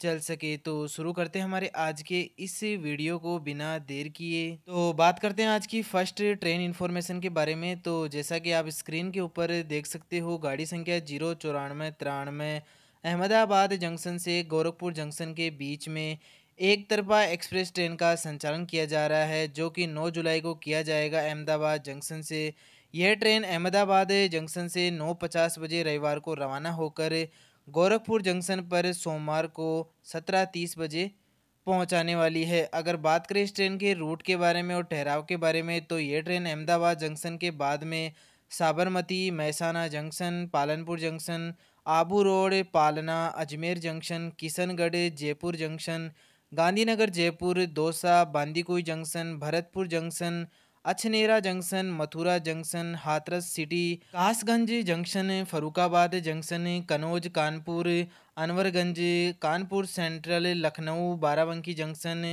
चल सके तो शुरू करते हैं हमारे आज के इस वीडियो को बिना देर किए तो बात करते हैं आज की फर्स्ट ट्रेन इन्फॉर्मेशन के बारे में तो जैसा कि आप स्क्रीन के ऊपर देख सकते हो गाड़ी संख्या जीरो चौरानवे तिरानवे अहमदाबाद जंक्शन से गोरखपुर जंक्शन के बीच में एक तरफा एक्सप्रेस ट्रेन का संचालन किया जा रहा है जो कि 9 जुलाई को किया जाएगा अहमदाबाद जंक्शन से यह ट्रेन अहमदाबाद जंक्शन से 9:50 बजे रविवार को रवाना होकर गोरखपुर जंक्शन पर सोमवार को सत्रह तीस बजे पहुंचाने वाली है अगर बात करें इस ट्रेन के रूट के बारे में और ठहराव के बारे में तो ये ट्रेन अहमदाबाद जंक्शन के बाद में Sabarmati Mehsana junction Palanpur junction Abu road Palana Ajmer junction Kishangarh Jaipur junction Gandhinagar Jaipur Dausa Bandikui junction Bharatpur junction Achhnera junction Mathura junction Hathras city Kasganj junction Farrukhabad junction Kannauj Kanpur Anwarganj Kanpur central Lucknow Barabanki junction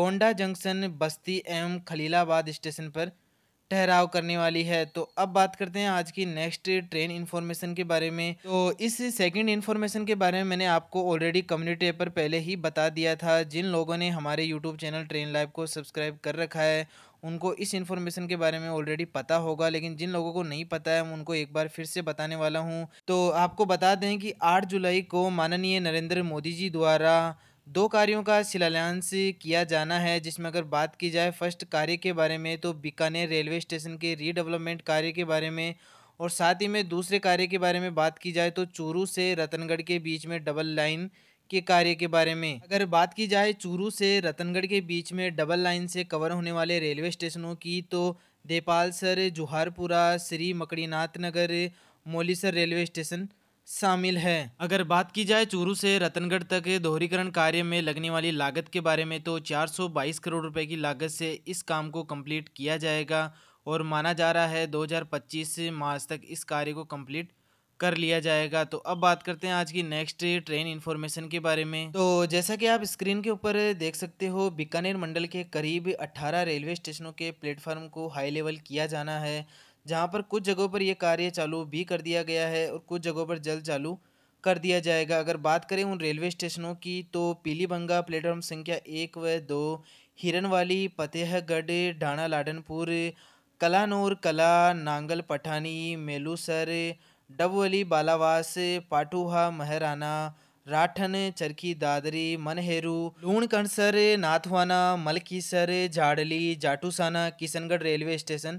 Gonda junction Basti एवं खलीलाबाद स्टेशन पर ठहराव करने वाली है तो अब बात करते हैं आज की नेक्स्ट ट्रेन इन्फॉर्मेशन के बारे में तो इस सेकंड इन्फॉर्मेशन के बारे में मैंने आपको ऑलरेडी कम्युनिटी पर पहले ही बता दिया था जिन लोगों ने हमारे यूट्यूब चैनल ट्रेन लाइव को सब्सक्राइब कर रखा है उनको इस इन्फॉर्मेशन के बारे में ऑलरेडी पता होगा लेकिन जिन लोगों को नहीं पता है मैं उनको एक बार फिर से बताने वाला हूँ तो आपको बता दें कि आठ जुलाई को माननीय नरेंद्र मोदी जी द्वारा दो कार्यों का शिलान्यास किया जाना है जिसमें अगर बात की जाए फर्स्ट कार्य के बारे में तो बीकानेर रेलवे स्टेशन के रीडेवलपमेंट कार्य के बारे में और साथ ही में दूसरे कार्य के बारे में बात की जाए तो चूरू से रतनगढ़ के बीच में डबल लाइन के कार्य के बारे में अगर बात की जाए चूरू से रतनगढ़ के बीच में डबल लाइन से कवर होने वाले रेलवे स्टेशनों की तो देपालसर जोहारपुरा श्री मकड़ीनाथ नगर मोलीसर रेलवे स्टेशन शामिल है अगर बात की जाए चूरू से रतनगढ़ तक दोहरीकरण कार्य में लगने वाली लागत के बारे में तो 422 करोड़ रुपए की लागत से इस काम को कंप्लीट किया जाएगा और माना जा रहा है 2025 मार्च तक इस कार्य को कंप्लीट कर लिया जाएगा तो अब बात करते हैं आज की नेक्स्ट ट्रेन इन्फॉर्मेशन के बारे में तो जैसा कि आप स्क्रीन के ऊपर देख सकते हो बीकानेर मंडल के करीब 18 रेलवे स्टेशनों के प्लेटफार्म को हाई लेवल किया जाना है जहाँ पर कुछ जगहों पर यह कार्य चालू भी कर दिया गया है और कुछ जगहों पर जल्द चालू कर दिया जाएगा अगर बात करें उन रेलवे स्टेशनों की तो पीलीबंगा प्लेटफॉर्म संख्या एक व दो हिरनवाली फतेहगढ़ ढाणा लाडनपुर कलानौर कला नांगल पठानी मेलूसर डबोली बालावास पाटुहा महराना राठन चरखी दादरी मनहेरू लूणकणसर नाथवाना मलकीसर झाड़ली जाटूसाना किशनगढ़ रेलवे स्टेशन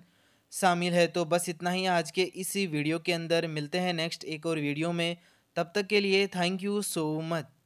शामिल है तो बस इतना ही आज के इसी वीडियो के अंदर मिलते हैं नेक्स्ट एक और वीडियो में तब तक के लिए थैंक यू सो मच